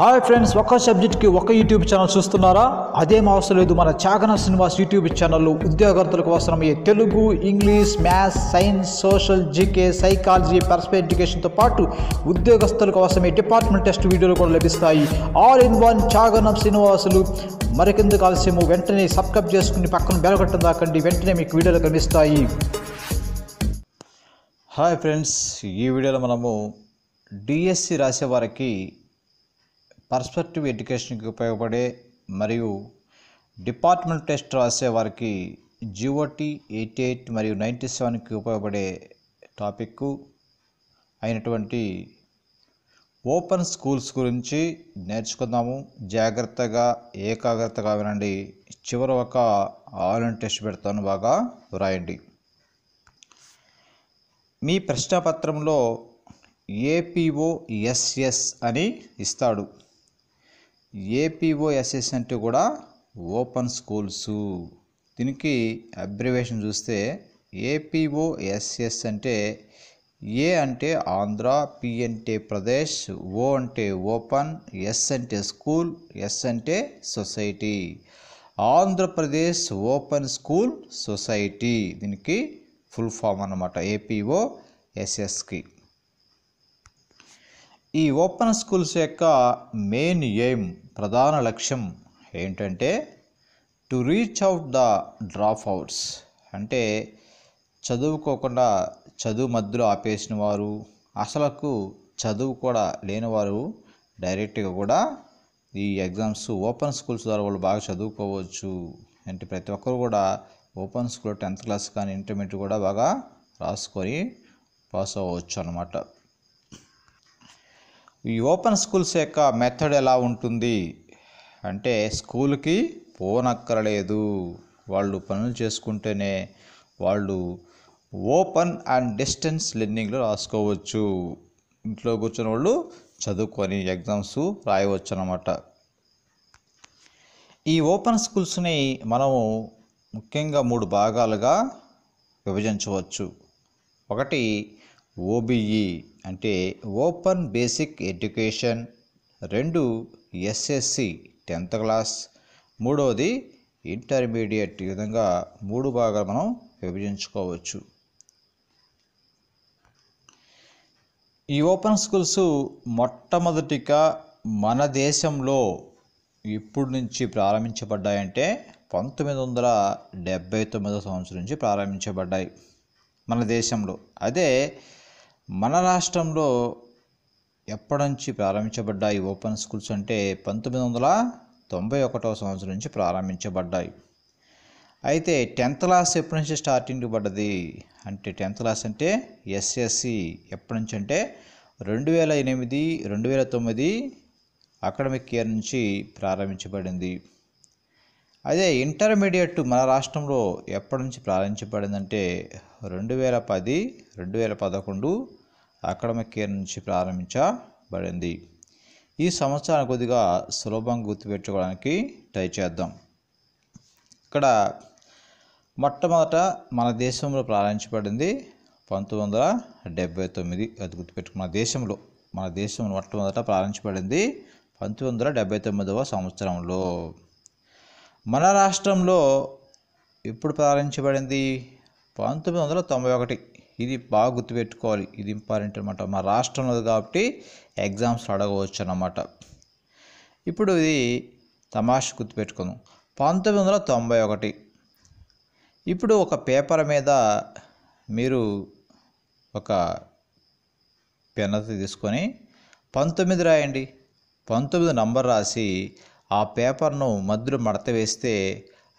hi friends ఒక సబ్జెక్ట్కి ఒక యూట్యూబ్ ఛానల్ చూస్తున్నారా అదేం అవసరం లేదు మన చాగన శ్రీనివాస్ యూట్యూబ్ ఛానల్ ఉద్యోగార్థులకు అవసరమయ్యే Telugu English maths science social GK psychology personal ఎడ్యుకేషన్తో పాటు ఉద్యోగస్తులకు అవసరమయ్యే డిపార్ట్మెంట్ టెస్ట్ వీడియోలు కూడా లభిస్తాయి all in one Chagana Srinivasulu మరికెందుకు ఆలస్యము వెంటనే సబ్స్క్రైబ్ చేసుకుని పక్కన బెలగట్టం దాకండి వెంటనే మీకు వీడియోలు కనిపిస్తాయి హాయ్ ఫ్రెండ్స్ ఈ వీడియోలో మనము డిఎస్సి రాసేవారికి పర్స్పెక్టివ్ ఎడ్యుకేషన్కి ఉపయోగపడే మరియు డిపార్ట్మెంట్ టెస్ట్ రాసే వారికి జిఓటి ఎయిటీ ఎయిట్ మరియు నైంటీ సెవెన్కి ఉపయోగపడే టాపిక్ అయినటువంటి ఓపెన్ స్కూల్స్ గురించి నేర్చుకుందాము జాగ్రత్తగా ఏకాగ్రతగా వినండి చివరి ఒక ఆన్లైన్ టెస్ట్ పెడతాను బాగా వ్రాయండి మీ ప్రశ్నపత్రంలో ఏపీఓఎస్ఎస్ అని ఇస్తాడు ఎస్ఎస్ అంటే కూడా ఓపెన్ స్కూల్స్ దీనికి అబ్రివేషన్ చూస్తే ఏపీఓ ఎస్ఎస్ అంటే ఏ అంటే ఆంధ్ర పి అంటే ప్రదేశ్ ఓ అంటే ఓపెన్ ఎస్ అంటే స్కూల్ ఎస్ అంటే society Andhra Pradesh open school society దీనికి ఫుల్ ఫామ్ అనమాట ఏపీఓ ఎస్ఎస్కి ఈ ఓపెన్ స్కూల్స్ యొక్క మెయిన్ ఎయిమ్ ప్రధాన లక్ష్యం ఏంటంటే to reach out the drop outs అంటే చదువుకోకుండా చదువు మధ్యలో ఆపేసిన వారు అసలకు చదువు కూడా లేనివారు డైరెక్ట్గా కూడా ఈ ఎగ్జామ్స్ ఓపెన్ స్కూల్స్ ద్వారా వాళ్ళు బాగా చదువుకోవచ్చు అంటే ప్రతి ఒక్కరు కూడా ఓపెన్ స్కూల్ టెన్త్ క్లాస్ కానీ ఇంటర్మీడియట్ కూడా బాగా రాసుకొని పాస్ అవ్వచ్చు అన్నమాట ఈ ఓపెన్ స్కూల్స్ యొక్క మెథడ్ ఎలా ఉంటుంది అంటే స్కూల్కి పోనక్కరలేదు వాళ్ళు పనులు చేసుకుంటేనే వాళ్ళు ఓపెన్ అండ్ డిస్టెన్స్ లెర్నింగ్లో రాసుకోవచ్చు ఇంట్లో కూర్చున్న వాళ్ళు చదువుకొని ఎగ్జామ్స్ రాయవచ్చు అనమాట ఈ ఓపెన్ స్కూల్స్ని మనము ముఖ్యంగా మూడు భాగాలుగా విభజించవచ్చు ఒకటి ఓబీఈ అంటే ఓపెన్ బేసిక్ ఎడ్యుకేషన్ రెండు ఎస్ఎస్సి టెన్త్ క్లాస్ మూడవది ఇంటర్మీడియట్ ఈ విధంగా మూడు భాగాలు మనం విభజించుకోవచ్చు ఈ ఓపెన్ స్కూల్స్ మొట్టమొదటిగా మన దేశంలో ఇప్పుడు నుంచి ప్రారంభించబడ్డాయంటే పంతొమ్మిది వందల డెబ్బై తొమ్మిదో సంవత్సరం నుంచి ప్రారంభించబడ్డాయి మన దేశంలో అదే మన రాష్ట్రంలో ఎప్పటి నుంచి ప్రారంభించబడ్డాయి ఓపెన్ స్కూల్స్ అంటే పంతొమ్మిది వందల తొంభై ఒకటో సంవత్సరం నుంచి ప్రారంభించబడ్డాయి అయితే టెన్త్ క్లాస్ ఎప్పటి నుంచి స్టార్టింగ్ పడ్డది అంటే టెన్త్ క్లాస్ అంటే ఎస్ఎస్సి ఎప్పటి నుంచి అంటే రెండు వేల ఎనిమిది రెండు వేల తొమ్మిది అకాడమిక్ ఇయర్ నుంచి ప్రారంభించబడింది అదే ఇంటర్మీడియట్ మన రాష్ట్రంలో ఎప్పటి నుంచి ప్రారంభించబడిందంటే రెండు వేల పది రెండు వేల పదకొండు అకడమిక్ కేర్ నుంచి ప్రారంభించబడింది ఈ సంవత్సరాన్ని కొద్దిగా సులభంగా గుర్తుపెట్టుకోవడానికి ట్రై చేద్దాం ఇక్కడ మొట్టమొదట మన దేశంలో ప్రారంభించబడింది పంతొమ్మిది వందల డెబ్బై తొమ్మిది అది గుర్తుపెట్టుకున్న దేశంలో మన దేశంలో మొట్టమొదట ప్రారంభించబడింది పంతొమ్మిది వందల డెబ్బై తొమ్మిదవ సంవత్సరంలో మన రాష్ట్రంలో ఎప్పుడు ప్రారంభించబడింది పంతొమ్మిది వందల తొంభై ఒకటి ఇది బాగా గుర్తుపెట్టుకోవాలి ఇది ఇంపార్టెంట్ అనమాట మా రాష్ట్రంలో కాబట్టి ఎగ్జామ్స్ అడగవచ్చు అనమాట ఇప్పుడు ఇది తమాష గుర్తుపెట్టుకుందాం పంతొమ్మిది వందల తొంభై ఒకటి ఇప్పుడు ఒక పేపర్ మీద మీరు ఒక పెన్ తీసుకొని పంతొమ్మిది రాయండి పంతొమ్మిది నంబర్ రాసి ఆ పేపర్ను మధ్యలో మడత వేస్తే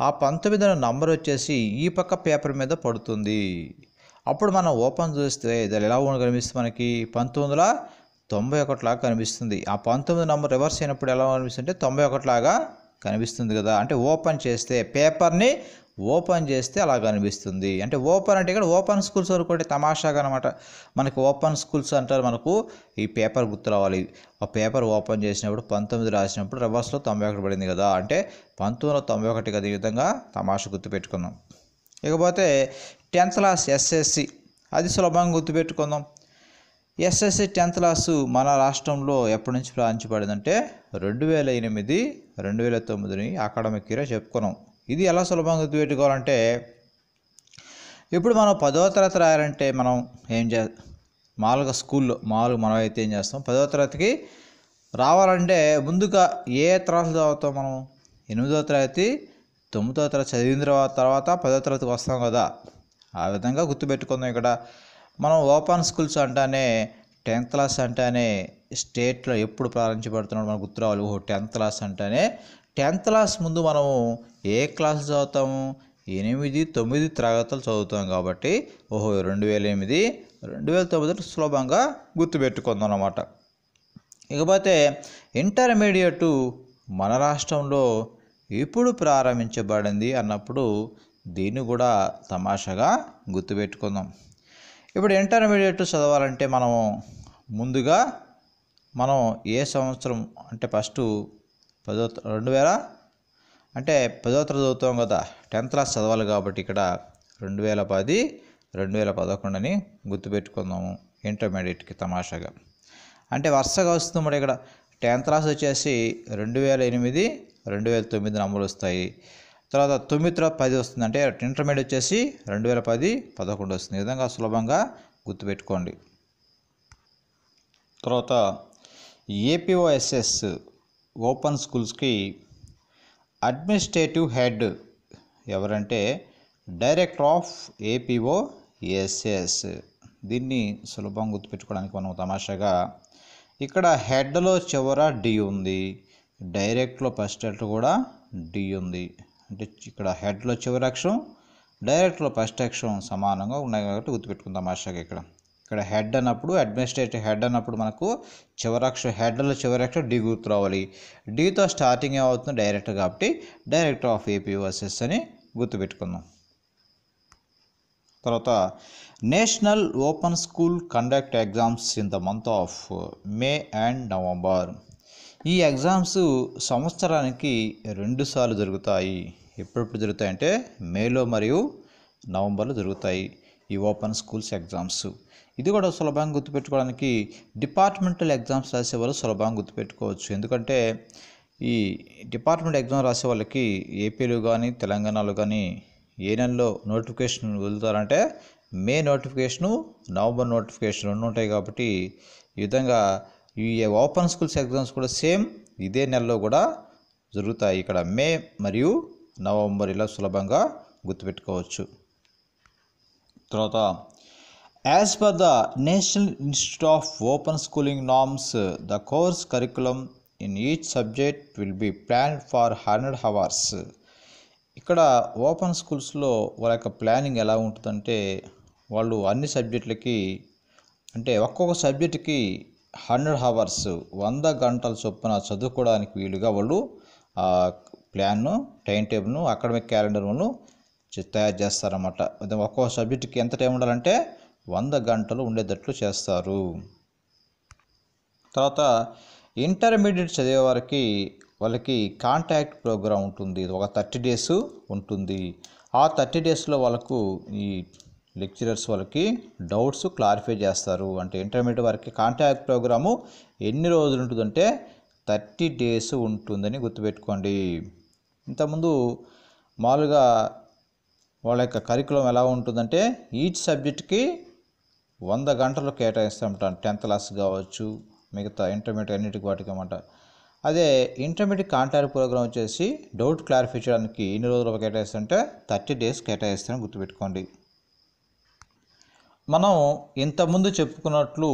ఆ పంతొమ్మిది నంబర్ వచ్చేసి ఈ పక్క పేపర్ మీద పడుతుంది అప్పుడు మనం ఓపెన్ చూస్తే ఇది ఎలా కనిపిస్తుంది మనకి పంతొమ్మిది వందల తొంభై ఒకటిలాగా కనిపిస్తుంది ఆ పంతొమ్మిది నెంబర్ రివర్స్ అయినప్పుడు ఎలా కనిపిస్తుంటే తొంభై ఒకటిలాగా కనిపిస్తుంది కదా అంటే ఓపెన్ చేస్తే పేపర్ని ఓపెన్ చేస్తే అలా కనిపిస్తుంది అంటే ఓపెన్ అంటే ఇక్కడ ఓపెన్ స్కూల్స్ అనుకోండి తమాషాగా అనమాట మనకి ఓపెన్ స్కూల్స్ అంటారు మనకు ఈ పేపర్ గుర్తు రావాలి ఆ పేపర్ ఓపెన్ చేసినప్పుడు పంతొమ్మిది రాసినప్పుడు రివర్స్లో తొంభై ఒకటి పడింది కదా అంటే పంతొమ్మిది వందల తొంభై ఒకటి కదా ఈ విధంగా తమాషా గుర్తు పెట్టుకున్నాం ఇకపోతే టెన్త్ క్లాస్ ఎస్ఎస్సి అది సులభంగా గుర్తుపెట్టుకుందాం ఎస్ఎస్సి టెన్త్ క్లాస్ మన రాష్ట్రంలో ఎప్పటి నుంచి ప్రారంభించబడిందంటే రెండు వేల ఎనిమిది రెండు వేల తొమ్మిదిని అకాడమిక్ ఇయర్ చెప్పుకున్నాం ఇది ఎలా సులభంగా గుర్తుపెట్టుకోవాలంటే ఇప్పుడు మనం పదో తరగతి రాయాలంటే మనం ఏం చే మామూలుగా స్కూల్లో మామూలుగా మనం అయితే ఏం చేస్తాం పదో తరగతికి రావాలంటే ముందుగా ఏ తరగతి చదువుతాం మనం ఎనిమిదో తరగతి తొమ్మిదో తరగతి చదివిన తర్వాత తర్వాత పదో తరగతికి వస్తాం కదా ఆ విధంగా గుర్తుపెట్టుకుందాం ఇక్కడ మనం ఓపెన్ స్కూల్స్ అంటేనే టెన్త్ క్లాస్ అంటేనే స్టేట్లో ఎప్పుడు ప్రారంభించబడుతున్నాడు మనకు గుర్తు రావాలి ఓహో టెన్త్ క్లాస్ అంటేనే టెన్త్ క్లాస్ ముందు మనము ఏ క్లాస్ చదువుతాము ఎనిమిది తొమ్మిది తరగతులు చదువుతాం కాబట్టి ఓహో రెండు వేల ఎనిమిది రెండు వేల తొమ్మిది సులభంగా గుర్తుపెట్టుకుందాం అన్నమాట ఇకపోతే ఇంటర్మీడియట్ మన రాష్ట్రంలో ఎప్పుడు ప్రారంభించబడింది అన్నప్పుడు దీన్ని కూడా తమాషాగా గుర్తుపెట్టుకుందాం ఇప్పుడు ఇంటర్మీడియట్ చదవాలంటే మనము ముందుగా మనం ఏ సంవత్సరం అంటే ఫస్ట్ పదో రెండు వేల అంటే పదో తరగతి చదువుతాం కదా టెన్త్ క్లాస్ చదవాలి కాబట్టి ఇక్కడ రెండు వేల పది రెండు వేల పదకొండు అని గుర్తుపెట్టుకుందాము ఇంటర్మీడియట్కి తమాషాగా అంటే వరుసగా వస్తుంది మరి ఇక్కడ టెన్త్ క్లాస్ వచ్చేసి రెండు వేల ఎనిమిది రెండు వేల తొమ్మిది నంబర్లు వస్తాయి తర్వాత తొమ్మిది తర్వాత పది వస్తుంది అంటే ఇంటర్మీడియట్ వచ్చేసి రెండు వేల పది పదకొండు వస్తుంది ఈ విధంగా సులభంగా గుర్తుపెట్టుకోండి తర్వాత ఏపీఓఎస్ఎస్ ఓపెన్ స్కూల్స్కి అడ్మినిస్ట్రేటివ్ హెడ్ ఎవరంటే డైరెక్టర్ ఆఫ్ ఏపీఓఎస్ఎస్ దీన్ని సులభంగా గుర్తుపెట్టుకోవడానికి మనం తమాషాగా ఇక్కడ హెడ్లో చివర డి ఉంది డైరెక్ట్లో ఫస్ట్ హెడ్ కూడా డి ఉంది అంటే ఇక్కడ హెడ్లో చివరి అక్షరం డైరెక్ట్లో ఫస్ట్ అక్షరం సమానంగా ఉన్నాయి కాబట్టి గుర్తుపెట్టుకుందాం ఆశాగా ఇక్కడ ఇక్కడ హెడ్ అన్నప్పుడు అడ్మినిస్ట్రేటివ్ హెడ్ అన్నప్పుడు మనకు చివరాక్షరం హెడ్లో చివరాక్షరం డి గుర్తు రావాలి డీతో స్టార్టింగ్ ఏమవుతుంది డైరెక్టర్ కాబట్టి డైరెక్టర్ ఆఫ్ ఏపీ వర్సెస్ అని గుర్తుపెట్టుకుందాం తర్వాత national open school conduct exams in the month of May and November ఈ ఎగ్జామ్స్ సంవత్సరానికి రెండుసార్లు జరుగుతాయి ఎప్పుడెప్పుడు జరుగుతాయంటే మేలో మరియు నవంబర్లో జరుగుతాయి ఈ ఓపెన్ స్కూల్స్ ఎగ్జామ్స్ ఇది కూడా సులభంగా గుర్తుపెట్టుకోవడానికి డిపార్ట్మెంటల్ ఎగ్జామ్స్ రాసే వాళ్ళు సులభంగా గుర్తుపెట్టుకోవచ్చు ఎందుకంటే ఈ డిపార్ట్మెంట్ ఎగ్జామ్ రాసే వాళ్ళకి ఏపీలో కానీ తెలంగాణలో కానీ ఏ నెలలో నోటిఫికేషన్ వదులుతారంటే మే నోటిఫికేషను నవంబర్ నోటిఫికేషన్ రెండు ఉంటాయి కాబట్టి ఈ విధంగా ఈ ఓపెన్ స్కూల్స్ ఎగ్జామ్స్ కూడా సేమ్ ఇదే నెలలో కూడా జరుగుతాయి ఇక్కడ మే మరియు నవంబర్ ఇలా సులభంగా గుర్తుపెట్టుకోవచ్చు తర్వాత as per the national institute of open schooling norms the course curriculum in each subject will be plan for hundred hours ఇక్కడ ఓపెన్ స్కూల్స్లో వాళ్ళ యొక్క ప్లానింగ్ ఎలా ఉంటుందంటే వాళ్ళు అన్ని సబ్జెక్టులకి అంటే ఒక్కొక్క సబ్జెక్టుకి హండ్రెడ్ హవర్స్ వంద గంటల చొప్పున చదువుకోవడానికి వీలుగా వాళ్ళు ప్లాన్ను టైం టేబుల్ను అకాడమిక్ క్యాలెండర్ను తయారు చేస్తారన్నమాట ఒక్కో సబ్జెక్టుకి ఎంత టైం ఉండాలంటే వంద గంటలు ఉండేటట్లు చేస్తారు తర్వాత ఇంటర్మీడియట్ చదివే వారికి వాళ్ళకి కాంటాక్ట్ ప్రోగ్రామ్ ఉంటుంది ఒక థర్టీ డేస్ ఉంటుంది ఆ థర్టీ డేస్లో వాళ్ళకు ఈ లెక్చరర్స్ వాళ్ళకి డౌట్స్ క్లారిఫై చేస్తారు అంటే ఇంటర్మీడియట్ వారికి కాంటాక్ట్ ప్రోగ్రాము ఎన్ని రోజులు ఉంటుందంటే థర్టీ డేస్ ఉంటుందని గుర్తుపెట్టుకోండి ఇంతకుముందు మామూలుగా వాళ్ళ యొక్క కరికులం ఎలా ఉంటుందంటే ఈచ్ సబ్జెక్ట్కి వంద గంటలు కేటాయిస్తామంటాను టెన్త్ క్లాస్ కావచ్చు మిగతా ఇంటర్మీడియట్ అన్నిటికి వాటికి అన్నమాట అదే ఇంటర్మీడియట్ కాంటాక్ట్ ప్రోగ్రామ్ వచ్చేసి డౌట్ క్లారిఫై చేయడానికి ఎన్ని రోజులు అంటే థర్టీ డేస్ కేటాయిస్తారని గుర్తుపెట్టుకోండి మనం ఇంతకుముందు చెప్పుకున్నట్లు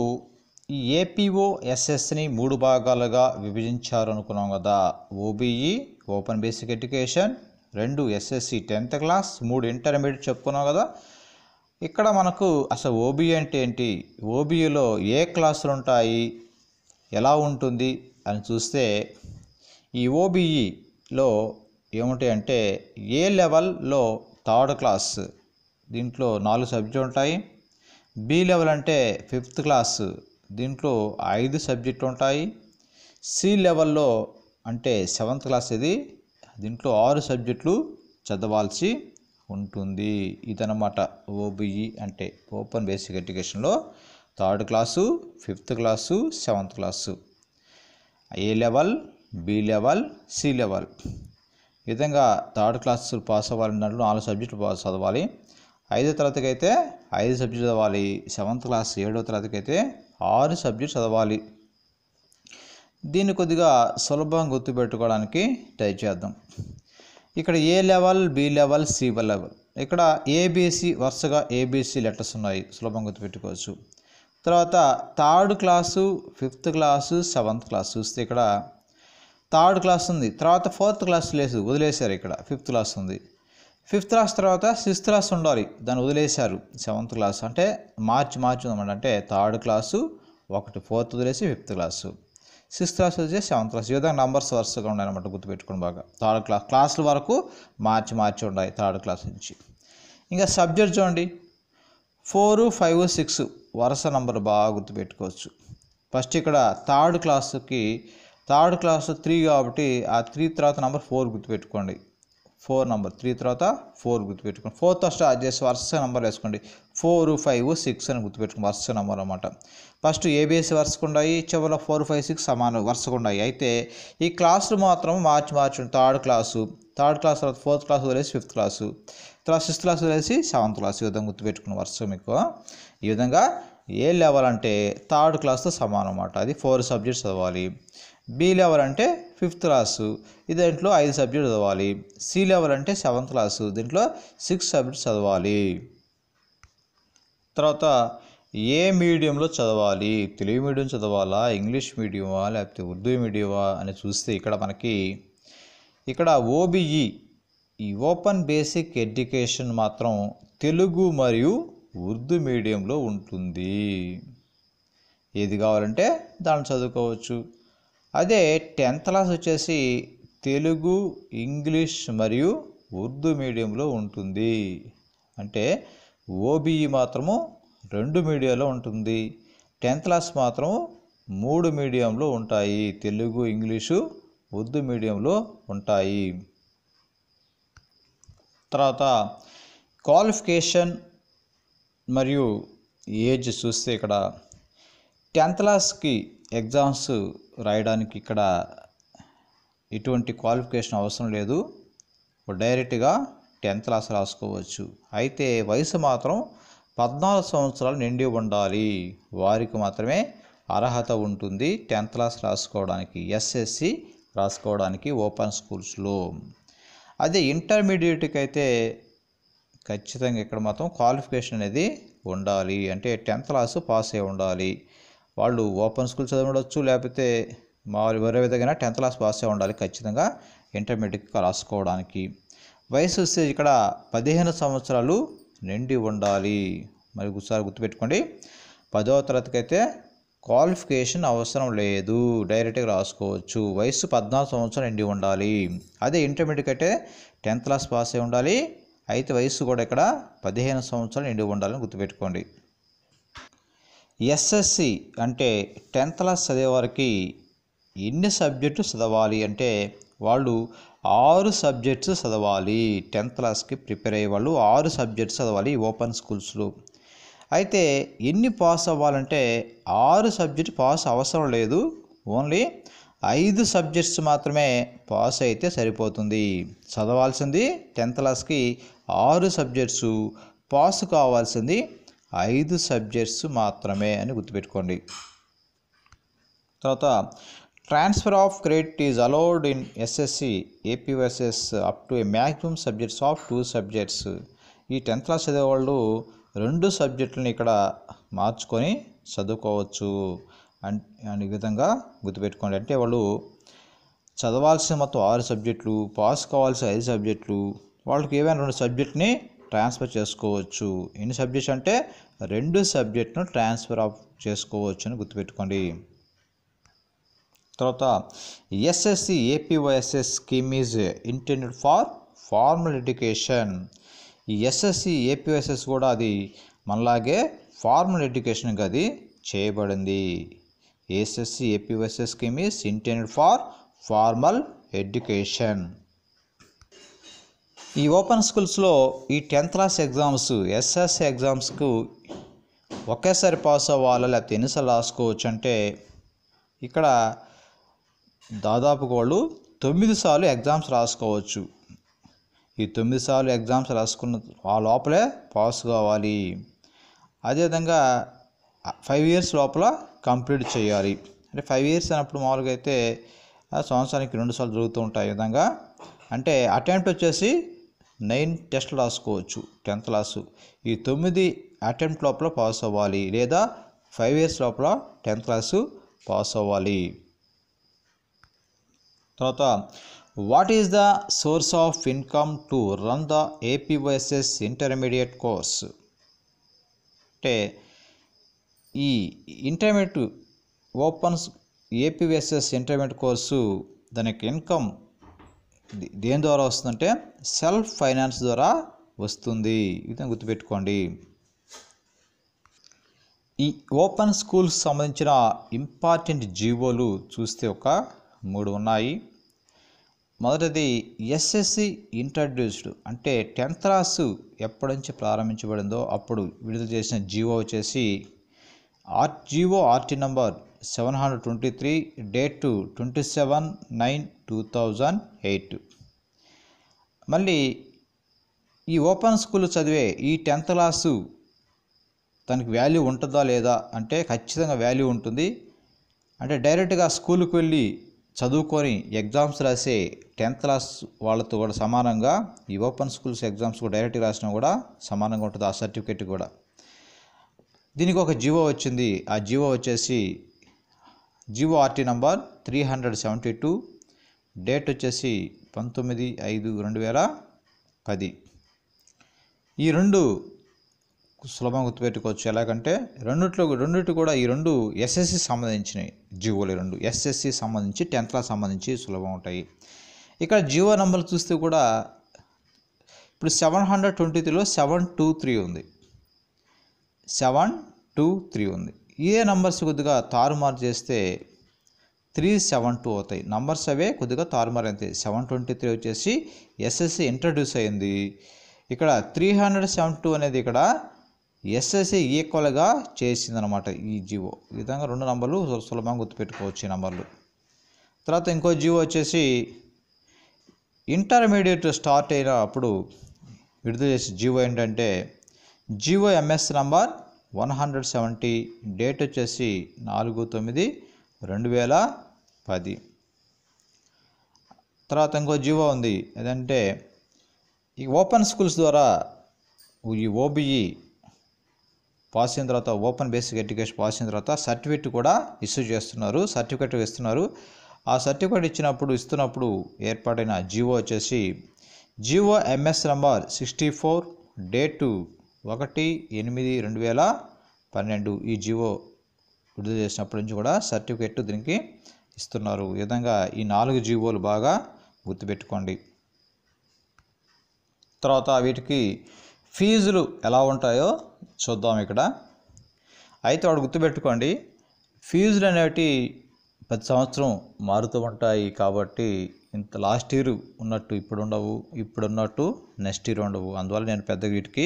ఈ ఏపీఓ ఎస్ఎస్ని మూడు భాగాలుగా విభజించారు అనుకున్నాం కదా ఓబీఈ ఓపెన్ బేసిక్ ఎడ్యుకేషన్ రెండు ఎస్ఎస్సి టెన్త్ క్లాస్ మూడు ఇంటర్మీడియట్ చెప్పుకున్నావు కదా ఇక్కడ మనకు అసలు ఓబీ అంటే ఏంటి ఓబీలో ఏ క్లాసులు ఉంటాయి ఎలా ఉంటుంది అని చూస్తే ఈ ఓబీఈలో ఏమిటి అంటే ఏ లెవెల్లో థర్డ్ క్లాస్ దీంట్లో నాలుగు సబ్జెక్టు ఉంటాయి బి లెవెల్ అంటే ఫిఫ్త్ క్లాస్ దీంట్లో ఐదు సబ్జెక్టు ఉంటాయి సి లెవెల్లో అంటే సెవెంత్ క్లాస్ ఇది దీంట్లో ఆరు సబ్జెక్టులు చదవాల్సి ఉంటుంది ఇదనమాట ఓబిఈ అంటే ఓపెన్ బేసిక్ ఎడ్యుకేషన్లో third class fifth class seventh class A level B level C level ఈ విధంగా థర్డ్ క్లాస్ పాస్ దాంట్లో నాలుగు సబ్జెక్టులు పాస్ చదవాలి ఐదో తరగతికి అయితే ఐదు సబ్జెక్టు చదవాలి సెవెంత్ క్లాస్ ఏడో తరగతికి అయితే ఆరు సబ్జెక్టు చదవాలి దీన్ని కొద్దిగా సులభంగా గుర్తుపెట్టుకోవడానికి ట్రై చేద్దాం ఇక్కడ A level B level C level ఇక్కడ ఏబిసి వరుసగా ఏబిసి లెటర్స్ ఉన్నాయి సులభంగా గుర్తుపెట్టుకోవచ్చు తర్వాత third class fifth class seventh class చూస్తే ఇక్కడ థర్డ్ క్లాస్ ఉంది తర్వాత ఫోర్త్ క్లాస్ లేదు వదిలేశారు ఇక్కడ ఫిఫ్త్ క్లాస్ ఉంది ఫిఫ్త్ క్లాస్ తర్వాత సిక్స్త్ క్లాస్ ఉండాలి దాన్ని వదిలేశారు సెవెంత్ క్లాస్ అంటే మార్చి మార్చి ఉందన్నమాట అంటే థర్డ్ క్లాసు ఒకటి ఫోర్త్ వదిలేసి ఫిఫ్త్ క్లాసు సిక్స్త్ క్లాస్ వచ్చి సెవెంత్ క్లాస్ ఈ విధంగా నంబర్స్ వరుసగా అనమాట గుర్తుపెట్టుకుని బాగా థర్డ్ క్లాస్ క్లాసుల వరకు మార్చి మార్చి ఉన్నాయి థర్డ్ క్లాస్ నుంచి ఇంకా సబ్జెక్ట్ చూడండి ఫోరు ఫైవ్ సిక్స్ వరుస నంబర్ బాగా గుర్తుపెట్టుకోవచ్చు ఫస్ట్ ఇక్కడ థర్డ్ క్లాస్కి థర్డ్ క్లాస్ త్రీ కాబట్టి ఆ త్రీ తర్వాత నంబర్ ఫోర్ గుర్తుపెట్టుకోండి ఫోర్ నెంబర్ త్రీ తర్వాత ఫోర్ గుర్తుపెట్టుకోండి ఫోర్త్ స్టార్ట్ చేసి వరుస నెంబర్ వేసుకోండి ఫోర్ ఫైవ్ సిక్స్ అని గుర్తుపెట్టుకోండి వరుస నెంబర్ అనమాట ఫస్ట్ ఏబీఎస్ వరుసకు ఉండాయి చివరిలో ఫోర్ ఫైవ్ సిక్స్ సమాన వరుసకు ఉన్నాయి అయితే ఈ క్లాసులు మాత్రం మార్చి మార్చి థర్డ్ క్లాసు థర్డ్ క్లాస్ తర్వాత ఫోర్త్ క్లాస్ వదిలేసి ఫిఫ్త్ క్లాసు తర్వాత సిక్స్త్ క్లాస్ వదిలేసి సెవెంత్ క్లాస్ ఈ విధంగా గుర్తుపెట్టుకున్న వరుస మీకు ఈ విధంగా ఏ లెవెల్ అంటే థర్డ్ క్లాస్తో సమానం అనమాట అది ఫోర్ సబ్జెక్ట్స్ చదవాలి బి లెవెల్ అంటే ఫిఫ్త్ క్లాసు ఇది దీంట్లో ఐదు సబ్జెక్ట్ చదవాలి సి లెవెల్ అంటే సెవెంత్ క్లాసు దీంట్లో సిక్స్ సబ్జెక్ట్స్ చదవాలి తర్వాత ఏ మీడియంలో చదవాలి తెలుగు మీడియం చదవాలా ఇంగ్లీష్ మీడియమా లేకపోతే ఉర్దూ మీడియమా అని చూస్తే ఇక్కడ మనకి ఇక్కడ ఓబిఈ ఈ ఓపెన్ బేసిక్ ఎడ్యుకేషన్ మాత్రం తెలుగు మరియు ఉర్దూ మీడియంలో ఉంటుంది ఏది కావాలంటే దాన్ని చదువుకోవచ్చు అదే టెన్త్ క్లాస్ వచ్చేసి తెలుగు ఇంగ్లీష్ మరియు ఉర్దూ మీడియంలో ఉంటుంది అంటే ఓబీఈ మాత్రము రెండు మీడియాలో ఉంటుంది టెన్త్ క్లాస్ మాత్రం మూడు మీడియంలో ఉంటాయి తెలుగు ఇంగ్లీషు ఉర్దూ మీడియంలో ఉంటాయి తర్వాత క్వాలిఫికేషన్ మరియు ఏజ్ చూస్తే ఇక్కడ టెన్త్ క్లాస్కి ఎగ్జామ్స్ రాయడానికి ఇక్కడ ఎటువంటి క్వాలిఫికేషన్ అవసరం లేదు డైరెక్ట్గా టెన్త్ క్లాస్ రాసుకోవచ్చు అయితే వయసు మాత్రం పద్నాలుగు సంవత్సరాలు నిండి ఉండాలి వారికి మాత్రమే అర్హత ఉంటుంది టెన్త్ క్లాస్ రాసుకోవడానికి ఎస్ఎస్సి రాసుకోవడానికి ఓపెన్ స్కూల్స్లో అదే ఇంటర్మీడియట్కి అయితే ఖచ్చితంగా ఇక్కడ మాత్రం క్వాలిఫికేషన్ అనేది ఉండాలి అంటే టెన్త్ క్లాస్ పాస్ అయి ఉండాలి వాళ్ళు ఓపెన్ స్కూల్ చదివి ఉండొచ్చు లేకపోతే మామూలు వేరే విధంగా టెన్త్ క్లాస్ పాస్ అయి ఉండాలి ఖచ్చితంగా ఇంటర్మీడియట్ రాసుకోవడానికి వయసు వస్తే ఇక్కడ పదిహేను సంవత్సరాలు నిండి ఉండాలి మరి ఒకసారి గుర్తుపెట్టుకోండి పదో తరగతికి అయితే క్వాలిఫికేషన్ అవసరం లేదు డైరెక్ట్గా రాసుకోవచ్చు వయసు పద్నాలుగు సంవత్సరాలు నిండి ఉండాలి అదే ఇంటర్మీడియట్ అయితే టెన్త్ క్లాస్ పాస్ అయి ఉండాలి అయితే వయసు కూడా ఇక్కడ పదిహేను సంవత్సరాలు నిండి ఉండాలని గుర్తుపెట్టుకోండి ఎస్ఎస్సి అంటే టెన్త్ క్లాస్ చదివేవారికి ఎన్ని సబ్జెక్టు చదవాలి అంటే వాళ్ళు ఆరు సబ్జెక్ట్స్ చదవాలి టెన్త్ క్లాస్కి ప్రిపేర్ అయ్యే వాళ్ళు ఆరు సబ్జెక్ట్స్ చదవాలి ఓపెన్ స్కూల్స్లో అయితే ఎన్ని పాస్ అవ్వాలంటే ఆరు సబ్జెక్ట్ పాస్ అవసరం లేదు ఓన్లీ ఐదు సబ్జెక్ట్స్ మాత్రమే పాస్ అయితే సరిపోతుంది చదవాల్సింది టెన్త్ క్లాస్కి ఆరు సబ్జెక్ట్స్ పాస్ కావాల్సింది ఐదు సబ్జెక్ట్స్ మాత్రమే అని గుర్తుపెట్టుకోండి తర్వాత transfer of credit is allowed in SSC APSS up to a maximum subjects of two subjects ఈ టెన్త్ క్లాస్ చదివేవాళ్ళు రెండు సబ్జెక్టులను ఇక్కడ మార్చుకొని చదువుకోవచ్చు అండ్ ఈ విధంగా గుర్తుపెట్టుకోండి అంటే వాళ్ళు చదవాల్సిన మొత్తం ఆరు సబ్జెక్టులు పాస్ కావాల్సిన ఐదు సబ్జెక్టులు వాళ్ళకి ఏవైనా రెండు సబ్జెక్ట్ని ట్రాన్స్ఫర్ చేసుకోవచ్చు ఎన్ని సబ్జెక్ట్స్ అంటే రెండు సబ్జెక్ట్ను ట్రాన్స్ఫర్ ఆఫ్ చేసుకోవచ్చు అని గుర్తుపెట్టుకోండి తర్వాత SSC APYSS scheme is intended for formal education ఈ ఎస్ఎస్సి ఏపీవైఎస్ఎస్ కూడా అది మనలాగే ఫార్మల్ ఎడ్యుకేషన్కి అది చేయబడింది SSC APYSS scheme is intended for formal education ఈ ఓపెన్ స్కూల్స్లో ఈ టెన్త్ క్లాస్ ఎగ్జామ్స్ ఎస్ఎస్సి ఎగ్జామ్స్కు ఒకేసారి పాస్ అవ్వాలా లేకపోతే ఎన్నిసార్లు రాసుకోవచ్చు అంటే ఇక్కడ దాదాపుగా వాళ్ళు తొమ్మిది సార్లు ఎగ్జామ్స్ రాసుకోవచ్చు ఈ తొమ్మిది సార్లు ఎగ్జామ్స్ రాసుకున్న ఆ లోపలే పాస్ కావాలి అదేవిధంగా ఫైవ్ ఇయర్స్ లోపల కంప్లీట్ చేయాలి అంటే ఫైవ్ ఇయర్స్ అన్నప్పుడు మామూలుగా అయితే సంవత్సరానికి రెండు సార్లు జరుగుతూ ఉంటాయి విధంగా అంటే అటెంప్ట్ వచ్చేసి నైన్ టెస్ట్లు రాసుకోవచ్చు టెన్త్ క్లాస్ ఈ తొమ్మిది అటెంప్ట్ లోపల పాస్ అవ్వాలి లేదా ఫైవ్ ఇయర్స్ లోపల టెన్త్ క్లాసు పాస్ అవ్వాలి తర్వాత what is the source of income to run the APYSS intermediate course అంటే ఈ intermediate opens APYSS intermediate course దానికి ఇన్కమ్ దేని ద్వారా వస్తుందంటే సెల్ఫ్ ఫైనాన్స్ ద్వారా వస్తుంది ఇది గుర్తుపెట్టుకోండి ఈ ఓపెన్ స్కూల్స్ సంబంధించిన ఇంపార్టెంట్ జీవోలు చూస్తే ఒక మూడు ఉన్నాయి మొదటిది ఎస్ఎస్సి ఇంట్రడ్యూస్డ్ అంటే టెన్త్ క్లాస్ ఎప్పటి నుంచి ప్రారంభించబడిందో అప్పుడు విడుదల చేసిన జీవో వచ్చేసి R GO RT number seven hundred twenty three date to twenty seven nine two thousand eight మళ్ళీ ఈ ఓపెన్ స్కూల్ చదివే ఈ టెన్త్ క్లాసు తనకి వాల్యూ ఉంటుందా లేదా అంటే ఖచ్చితంగా వాల్యూ ఉంటుంది అంటే డైరెక్ట్గా స్కూల్కి వెళ్ళి చదువుకొని ఎగ్జామ్స్ రాసే టెన్త్ క్లాస్ వాళ్ళతో కూడా సమానంగా ఈ ఓపెన్ స్కూల్స్ ఎగ్జామ్స్ కూడా డైరెక్ట్గా రాసినా కూడా సమానంగా ఉంటుంది ఆ సర్టిఫికేట్ కూడా దీనికి ఒక జీవో వచ్చింది ఆ జీవో వచ్చేసి RT number three hundred seventy two date వచ్చేసి పంతొమ్మిది ఐదు రెండు వేల పది ఈ రెండు సులభంగా గుర్తుపెట్టుకోవచ్చు ఎలాగంటే రెండిట్లో రెండిటి కూడా ఈ రెండు ఎస్ఎస్సి సంబంధించినవి జివోలు రెండు ఎస్ఎస్సి సంబంధించి టెన్త్లకు సంబంధించి సులభం ఉంటాయి ఇక్కడ జివో నెంబర్ చూస్తే కూడా ఇప్పుడు సెవెన్ హండ్రెడ్ ట్వంటీ త్రీలో సెవెన్ టూ త్రీ ఉంది సెవెన్ టూ త్రీ ఉంది ఏ నంబర్స్ కొద్దిగా తారుమారు చేస్తే త్రీ సెవెన్ టూ అవుతాయి నంబర్స్ అవే కొద్దిగా తారుమారు అవుతాయి సెవెన్ ట్వంటీ త్రీ వచ్చేసి ఎస్ఎస్సి ఇంట్రడ్యూస్ అయింది ఇక్కడ త్రీ హండ్రెడ్ సెవెన్ టూ అనేది ఇక్కడ ఎస్ఎస్సి ఈక్వల్గా చేసిందనమాట ఈ జివో ఈ విధంగా రెండు నంబర్లు సులభంగా గుర్తుపెట్టుకోవచ్చు ఈ నంబర్లు తర్వాత ఇంకో జివో వచ్చేసి ఇంటర్మీడియట్ స్టార్ట్ అయినప్పుడు విడుదల చేసే జివో ఏంటంటే GO MS number one hundred seventy date వచ్చేసి నాలుగు తొమ్మిది రెండు వేల పది తర్వాత ఇంకో జీవో ఉంది ఏదంటే ఈ ఓపెన్ స్కూల్స్ ద్వారా ఈ ఓబిఈ పాస్ అయిన తర్వాత ఓపెన్ బేసిక్ ఎడ్యుకేషన్ పాస్ అయిన తర్వాత సర్టిఫికేట్ కూడా ఇష్యూ చేస్తున్నారు సర్టిఫికేట్ ఇస్తున్నారు ఆ సర్టిఫికేట్ ఇచ్చినప్పుడు ఇస్తున్నప్పుడు ఏర్పాటైన జీవో వచ్చేసి GO MS number sixty four date ఒకటి ఎనిమిది రెండు వేల పన్నెండు ఈ జివో విడుదల చేసినప్పటి నుంచి కూడా సర్టిఫికెట్ దీనికి ఇస్తున్నారు ఈ విధంగా ఈ నాలుగు జీవోలు బాగా గుర్తుపెట్టుకోండి తర్వాత వీటికి ఫీజులు ఎలా ఉంటాయో చూద్దాం ఇక్కడ అయితే వాడు గుర్తుపెట్టుకోండి ఫీజులు అనేవి ప్రతి సంవత్సరం మారుతూ ఉంటాయి కాబట్టి ఇంత లాస్ట్ ఇయర్ ఉన్నట్టు ఇప్పుడు ఉండవు ఇప్పుడు ఉన్నట్టు నెక్స్ట్ ఇయర్ ఉండవు అందువల్ల నేను పెద్ద వీటికి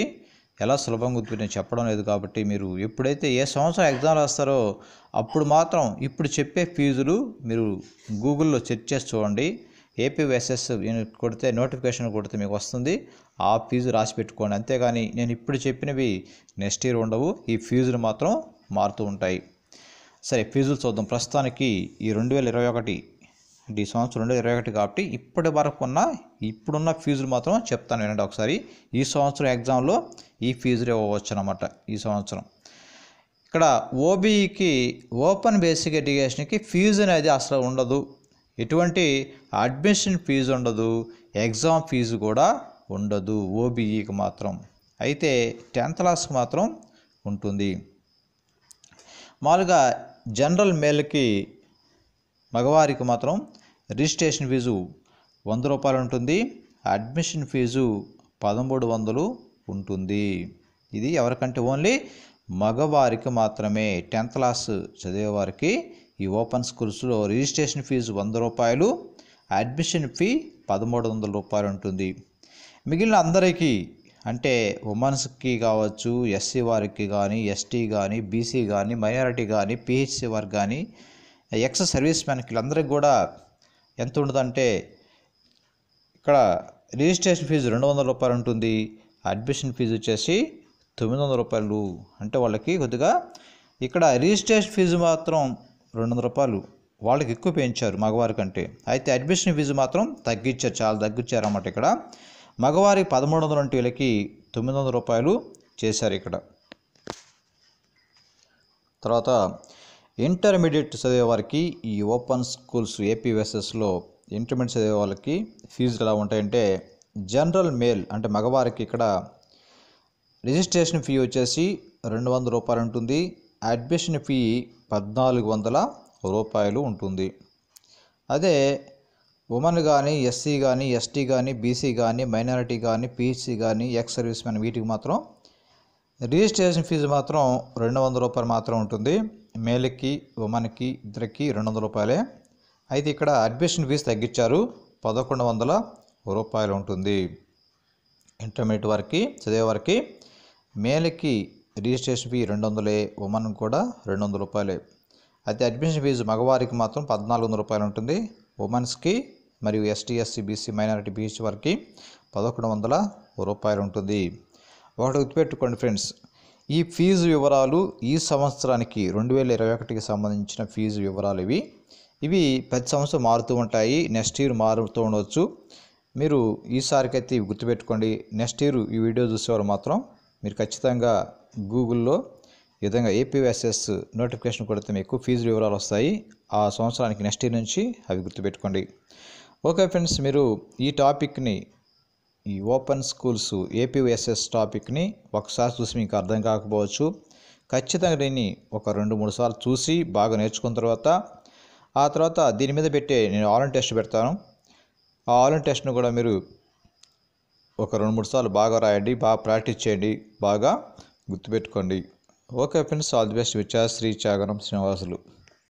ఎలా సులభంగా గుర్తుపెట్టి నేను చెప్పడం లేదు కాబట్టి మీరు ఎప్పుడైతే ఏ సంవత్సరం ఎగ్జామ్ రాస్తారో అప్పుడు మాత్రం ఇప్పుడు చెప్పే ఫీజులు మీరు గూగుల్లో సెర్చ్ చేసి చూడండి ఏపీఎస్ఎస్ కొడితే నోటిఫికేషన్ కొడితే మీకు వస్తుంది ఆ ఫీజు రాసి పెట్టుకోండి అంతేగాని నేను ఇప్పుడు చెప్పినవి నెక్స్ట్ ఇయర్ ఉండవు ఈ ఫీజులు మాత్రం మారుతూ ఉంటాయి సరే ఫీజులు చూద్దాం ప్రస్తుతానికి ఈ రెండు వేల ఇరవై ఒకటి ఈ సంవత్సరం రెండు ఇరవై ఒకటి కాబట్టి ఇప్పటి వరకు ఉన్న ఇప్పుడున్న ఫీజులు మాత్రం చెప్తాను వినండి ఒకసారి ఈ సంవత్సరం ఎగ్జామ్లో ఈ ఫీజులు ఇవ్వవచ్చు అనమాట ఈ సంవత్సరం ఇక్కడ ఓబీఈకి ఓపెన్ బేసిక్ ఎడ్యుకేషన్కి ఫీజు అనేది అసలు ఉండదు ఎటువంటి అడ్మిషన్ ఫీజు ఉండదు ఎగ్జామ్ ఫీజు కూడా ఉండదు ఓబీఈకి మాత్రం అయితే టెన్త్ క్లాస్కి మాత్రం ఉంటుంది మామూలుగా జనరల్ మేల్కి మగవారికి మాత్రం రిజిస్ట్రేషన్ ఫీజు వంద రూపాయలు ఉంటుంది అడ్మిషన్ ఫీజు పదమూడు వందలు ఉంటుంది ఇది ఎవరికంటే ఓన్లీ మగవారికి మాత్రమే టెన్త్ క్లాస్ చదివేవారికి ఈ ఓపెన్ స్కూల్స్లో రిజిస్ట్రేషన్ ఫీజు వంద రూపాయలు అడ్మిషన్ ఫీ పదమూడు వందల రూపాయలు ఉంటుంది మిగిలిన అందరికీ అంటే ఉమెన్స్కి కావచ్చు ఎస్సీ వారికి కానీ ఎస్టీ కానీ బీసీ కానీ మైనారిటీ కానీ పిహెచ్సి వారికి కానీ ఎక్స్ సర్వీస్ మ్యాన్కి అందరికి కూడా ఎంత ఉండదంటే ఇక్కడ రిజిస్ట్రేషన్ ఫీజు రెండు వందల రూపాయలు ఉంటుంది అడ్మిషన్ ఫీజు వచ్చేసి తొమ్మిది వందల రూపాయలు అంటే వాళ్ళకి కొద్దిగా ఇక్కడ రిజిస్ట్రేషన్ ఫీజు మాత్రం రెండు వందల రూపాయలు వాళ్ళకి ఎక్కువ పెంచారు మగవారి కంటే అయితే అడ్మిషన్ ఫీజు మాత్రం తగ్గించారు చాలా తగ్గించారు అన్నమాట ఇక్కడ మగవారికి పదమూడు వందల వీళ్ళకి తొమ్మిది వందల రూపాయలు చేశారు ఇక్కడ తర్వాత ఇంటర్మీడియట్ చదివే వారికి ఈ ఓపెన్ స్కూల్స్ ఏపీ వెసెస్లో ఇంటర్మీడియట్ చదివే వాళ్ళకి ఫీజులు ఎలా ఉంటాయంటే జనరల్ మేల్ అంటే మగవారికి ఇక్కడ రిజిస్ట్రేషన్ ఫీ వచ్చేసి రెండు వందల రూపాయలు ఉంటుంది అడ్మిషన్ ఫీ పద్నాలుగు వందల రూపాయలు ఉంటుంది అదే ఉమెన్ కానీ ఎస్సీ కానీ ఎస్టీ కానీ బీసీ కానీ మైనారిటీ కానీ పీహెచ్సీ కానీ ఎక్స్ సర్వీస్ మ్యాన్ వీటికి మాత్రం రిజిస్ట్రేషన్ ఫీజు మాత్రం రెండు వందల రూపాయలు మాత్రం ఉంటుంది మేలకి ఉమెన్కి ఇద్దరికి రెండు వందల రూపాయలే అయితే ఇక్కడ అడ్మిషన్ ఫీజు తగ్గించారు పదకొండు వందల రూపాయలు ఉంటుంది ఇంటర్మీడియట్ వారికి చదివే వారికి మేలకి రిజిస్ట్రేషన్ ఫీ రెండు వందలే ఉమెన్ కూడా రెండు వందల రూపాయలే అయితే అడ్మిషన్ ఫీజు మగవారికి మాత్రం పద్నాలుగు వందల రూపాయలు ఉంటుంది ఉమెన్స్కి మరియు ST SC BC minority BC వారికి పదకొండు వందల రూపాయలు ఉంటుంది ఒకటి గుర్తుపెట్టుకోండి ఫ్రెండ్స్ ఈ ఫీజు వివరాలు ఈ సంవత్సరానికి రెండు వేల ఇరవై ఒకటికి సంబంధించిన ఫీజు వివరాలు ఇవి ఇవి ప్రతి సంవత్సరం మారుతూ ఉంటాయి నెక్స్ట్ ఇయర్ మారుతూ ఉండవచ్చు మీరు ఈసారికైతే ఇవి గుర్తుపెట్టుకోండి నెక్స్ట్ ఇయర్ ఈ వీడియో చూసేవారు మాత్రం మీరు ఖచ్చితంగా గూగుల్లో ఈ విధంగా ఏపీఎస్ఎస్ నోటిఫికేషన్ కొడితే మీకు ఫీజు వివరాలు వస్తాయి ఆ సంవత్సరానికి నెక్స్ట్ ఇయర్ నుంచి అవి గుర్తుపెట్టుకోండి ఓకే ఫ్రెండ్స్ మీరు ఈ టాపిక్ని ఈ ఓపెన్ స్కూల్స్ ఏపీఎస్ఎస్ టాపిక్ని ఒకసారి చూసి మీకు అర్థం కాకపోవచ్చు ఖచ్చితంగా దీన్ని ఒక రెండు మూడు సార్లు చూసి బాగా నేర్చుకున్న తర్వాత ఆ తర్వాత దీని మీద పెట్టే నేను ఆన్లైన్ టెస్ట్ పెడతాను ఆ ఆన్లైన్ టెస్ట్ను కూడా మీరు ఒక రెండు మూడు సార్లు బాగా రాయండి బాగా ప్రాక్టీస్ చేయండి బాగా గుర్తుపెట్టుకోండి okay friends all the best విచార్ శ్రీ చాగరం శ్రీనివాసులు